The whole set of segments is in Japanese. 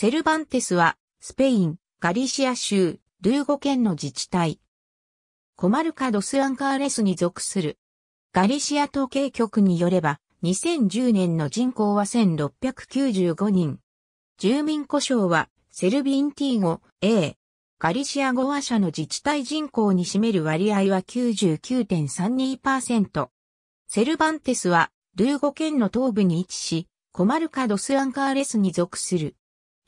セルバンテスは、スペイン、ガリシア州、ルーゴ県の自治体。コマルカ・ドス・アンカーレスに属する。ガリシア統計局によれば、2010年の人口は1695人。住民故障は、セルビンティーゴ、A。ガリシア語話者の自治体人口に占める割合は99.32%。セルバンテスは、ルーゴ県の東部に位置し、コマルカ・ドス・アンカーレスに属する。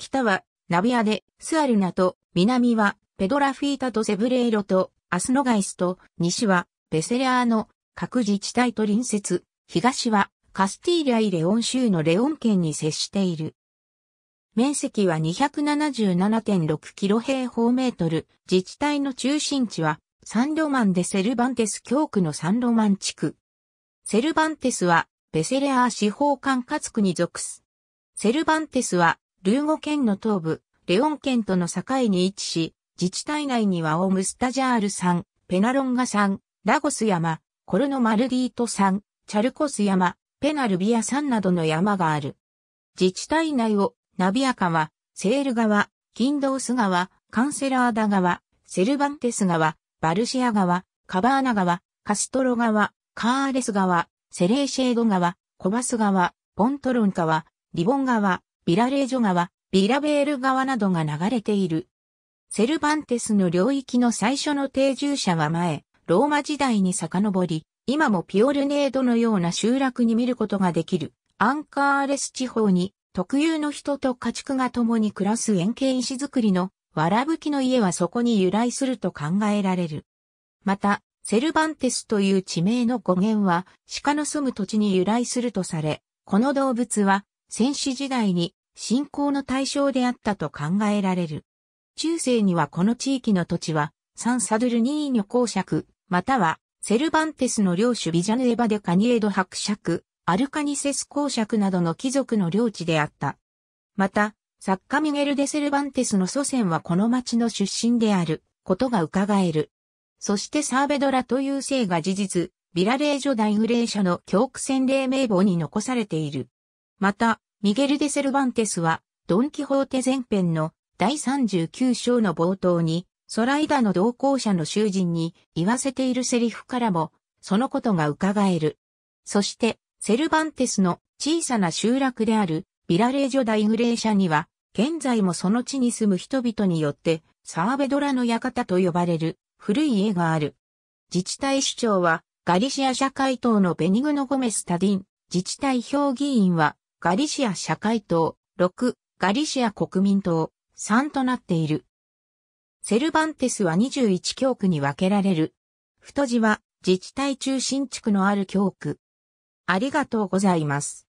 北はナビアでスアルナと南はペドラフィータとセブレーロとアスノガイスと西はベセレアの各自治体と隣接、東はカスティーリャイ・レオン州のレオン県に接している。面積は277.6キロ平方メートル、自治体の中心地はサンロマンでセルバンテス教区のサンロマン地区。セルバンテスはベセレア司法管轄区に属す。セルバンテスはルーゴ県の東部、レオン県との境に位置し、自治体内にはオムスタジャール山、ペナロンガ山、ラゴス山、コルノマルディート山、チャルコス山、ペナルビア山などの山がある。自治体内を、ナビア川、セール川、キンドース川、カンセラーダ川、セルバンテス川、バルシア川、カバーナ川、カストロ川、カーレス川、セレーシェード川、コバス川、ポントロン川、リボン川、ビラレージョ川、ビラベール川などが流れている。セルバンテスの領域の最初の定住者は前、ローマ時代に遡り、今もピオルネードのような集落に見ることができる、アンカーレス地方に、特有の人と家畜が共に暮らす円形石造りの、わらぶきの家はそこに由来すると考えられる。また、セルバンテスという地名の語源は、鹿の住む土地に由来するとされ、この動物は、戦死時代に信仰の対象であったと考えられる。中世にはこの地域の土地は、サンサドルニーニョ公爵、または、セルバンテスの領主ビジャヌエバデカニエド伯爵、アルカニセス公爵などの貴族の領地であった。また、作家ミゲル・デ・セルバンテスの祖先はこの町の出身であることが伺える。そしてサーベドラという姓が事実、ビラレージョ大グレーシャの教区洗礼名簿に残されている。また、ミゲル・デ・セルバンテスは、ドン・キホーテ前編の第39章の冒頭に、ソライダの同行者の囚人に言わせているセリフからも、そのことが伺える。そして、セルバンテスの小さな集落であるビラレージョ・ダイグレーシャには、現在もその地に住む人々によって、サーベドラの館と呼ばれる古い家がある。自治体首長は、ガリシア社会党のベニグノ・ゴメス・タディン、自治体評議員は、ガリシア社会党、6、ガリシア国民党、3となっている。セルバンテスは21教区に分けられる。太字は自治体中心地区のある教区。ありがとうございます。